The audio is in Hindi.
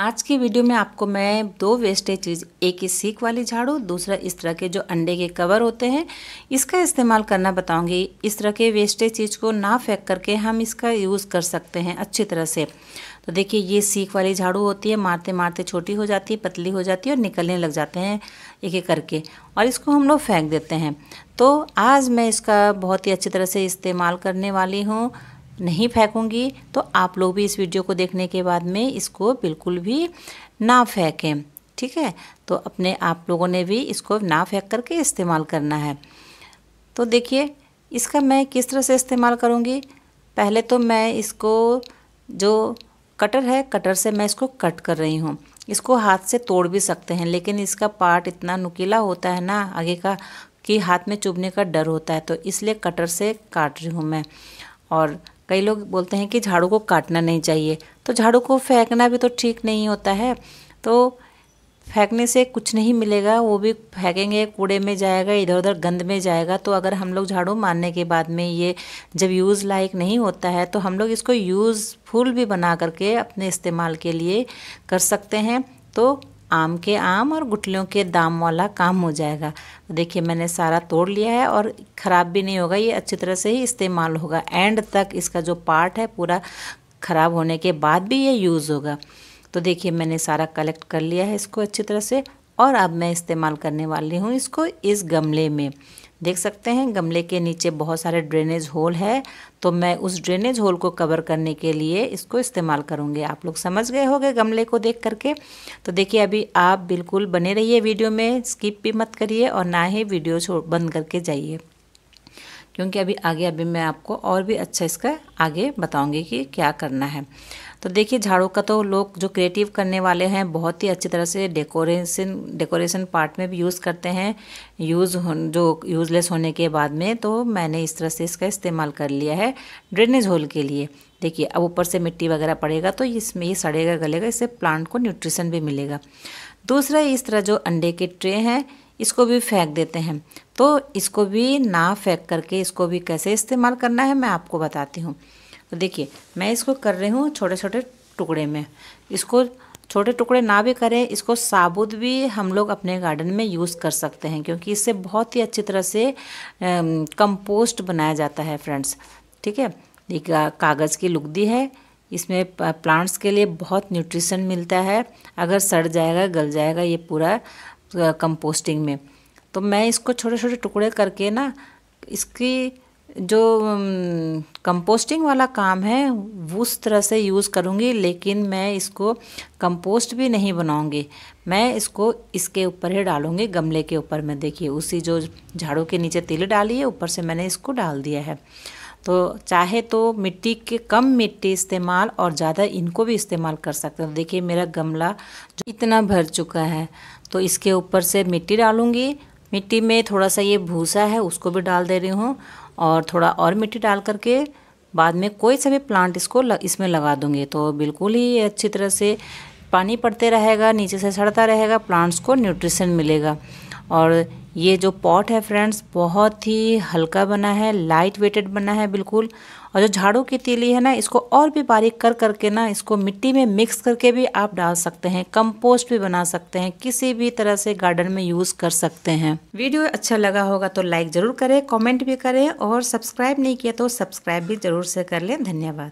आज की वीडियो में आपको मैं दो वेस्टेज चीज़ एक ही सीख वाली झाड़ू दूसरा इस तरह के जो अंडे के कवर होते हैं इसका इस्तेमाल करना बताऊंगी इस तरह के वेस्टेज चीज़ को ना फेंक करके हम इसका यूज़ कर सकते हैं अच्छी तरह से तो देखिए ये सीख वाली झाड़ू होती है मारते मारते छोटी हो जाती है पतली हो जाती है और निकलने लग जाते हैं एक एक करके और इसको हम लोग फेंक देते हैं तो आज मैं इसका बहुत ही अच्छी तरह से इस्तेमाल करने वाली हूँ नहीं फेंकूँगी तो आप लोग भी इस वीडियो को देखने के बाद में इसको बिल्कुल भी ना फेंकें ठीक है तो अपने आप लोगों ने भी इसको ना फेंक करके इस्तेमाल करना है तो देखिए इसका मैं किस तरह से इस्तेमाल करूँगी पहले तो मैं इसको जो कटर है कटर से मैं इसको कट कर रही हूँ इसको हाथ से तोड़ भी सकते हैं लेकिन इसका पार्ट इतना नुकीला होता है ना आगे का कि हाथ में चुभने का डर होता है तो इसलिए कटर से काट रही हूँ मैं और कई लोग बोलते हैं कि झाड़ू को काटना नहीं चाहिए तो झाड़ू को फेंकना भी तो ठीक नहीं होता है तो फेंकने से कुछ नहीं मिलेगा वो भी फेंकेंगे कूड़े में जाएगा इधर उधर गंद में जाएगा तो अगर हम लोग झाड़ू मारने के बाद में ये जब यूज़ लायक नहीं होता है तो हम लोग इसको यूज़फुल भी बना करके अपने इस्तेमाल के लिए कर सकते हैं तो आम के आम और गुटलियों के दाम वाला काम हो जाएगा देखिए मैंने सारा तोड़ लिया है और ख़राब भी नहीं होगा ये अच्छी तरह से ही इस्तेमाल होगा एंड तक इसका जो पार्ट है पूरा ख़राब होने के बाद भी ये यूज़ होगा तो देखिए मैंने सारा कलेक्ट कर लिया है इसको अच्छी तरह से और अब मैं इस्तेमाल करने वाली हूँ इसको इस गमले में देख सकते हैं गमले के नीचे बहुत सारे ड्रेनेज होल है तो मैं उस ड्रेनेज होल को कवर करने के लिए इसको इस्तेमाल करूँगी आप लोग समझ गए होंगे गमले को देख करके तो देखिए अभी आप बिल्कुल बने रहिए वीडियो में स्किप भी मत करिए और ना ही वीडियो छोड़ बंद करके जाइए क्योंकि अभी आगे अभी मैं आपको और भी अच्छा इसका आगे बताऊँगी कि क्या करना है तो देखिए झाड़ू का तो लोग जो क्रिएटिव करने वाले हैं बहुत ही अच्छी तरह से डेकोरेशन डेकोरेशन पार्ट में भी यूज़ करते हैं यूज़ जो यूज़लेस होने के बाद में तो मैंने इस तरह से इसका इस्तेमाल कर लिया है ड्रेनेज होल के लिए देखिए अब ऊपर से मिट्टी वगैरह पड़ेगा तो इसमें ये सड़ेगा गलेगा इससे प्लांट को न्यूट्रिशन भी मिलेगा दूसरा इस तरह जो अंडे के ट्रे हैं इसको भी फेंक देते हैं तो इसको भी ना फेंक करके इसको भी कैसे इस्तेमाल करना है मैं आपको बताती हूँ तो देखिए मैं इसको कर रही हूँ छोटे छोटे टुकड़े में इसको छोटे टुकड़े ना भी करें इसको साबुत भी हम लोग अपने गार्डन में यूज़ कर सकते हैं क्योंकि इससे बहुत ही अच्छी तरह से कंपोस्ट बनाया जाता है फ्रेंड्स ठीक है ये कागज़ की लुगदी है इसमें प्लांट्स के लिए बहुत न्यूट्रिशन मिलता है अगर सड़ जाएगा गल जाएगा ये पूरा कंपोस्टिंग में तो मैं इसको छोटे छोटे टुकड़े करके ना इसकी जो कंपोस्टिंग वाला काम है उस तरह से यूज़ करूँगी लेकिन मैं इसको कंपोस्ट भी नहीं बनाऊँगी मैं इसको इसके ऊपर ही डालूँगी गमले के ऊपर में देखिए उसी जो झाड़ू के नीचे तिल डाली है ऊपर से मैंने इसको डाल दिया है तो चाहे तो मिट्टी के कम मिट्टी इस्तेमाल और ज़्यादा इनको भी इस्तेमाल कर सकते हैं देखिए मेरा गमला जो इतना भर चुका है तो इसके ऊपर से मिट्टी डालूँगी मिट्टी में थोड़ा सा ये भूसा है उसको भी डाल दे रही हूँ और थोड़ा और मिट्टी डाल करके बाद में कोई सा भी प्लांट इसको ल, इसमें लगा दूंगी तो बिल्कुल ही अच्छी तरह से पानी पड़ते रहेगा नीचे से सड़ता रहेगा प्लांट्स को न्यूट्रिशन मिलेगा और ये जो पॉट है फ्रेंड्स बहुत ही हल्का बना है लाइट वेटेड बना है बिल्कुल और जो झाड़ू की तीली है ना इसको और भी बारीक कर करके ना इसको मिट्टी में मिक्स करके भी आप डाल सकते हैं कंपोस्ट भी बना सकते हैं किसी भी तरह से गार्डन में यूज़ कर सकते हैं वीडियो अच्छा लगा होगा तो लाइक ज़रूर करें कमेंट भी करें और सब्सक्राइब नहीं किया तो सब्सक्राइब भी ज़रूर से कर लें धन्यवाद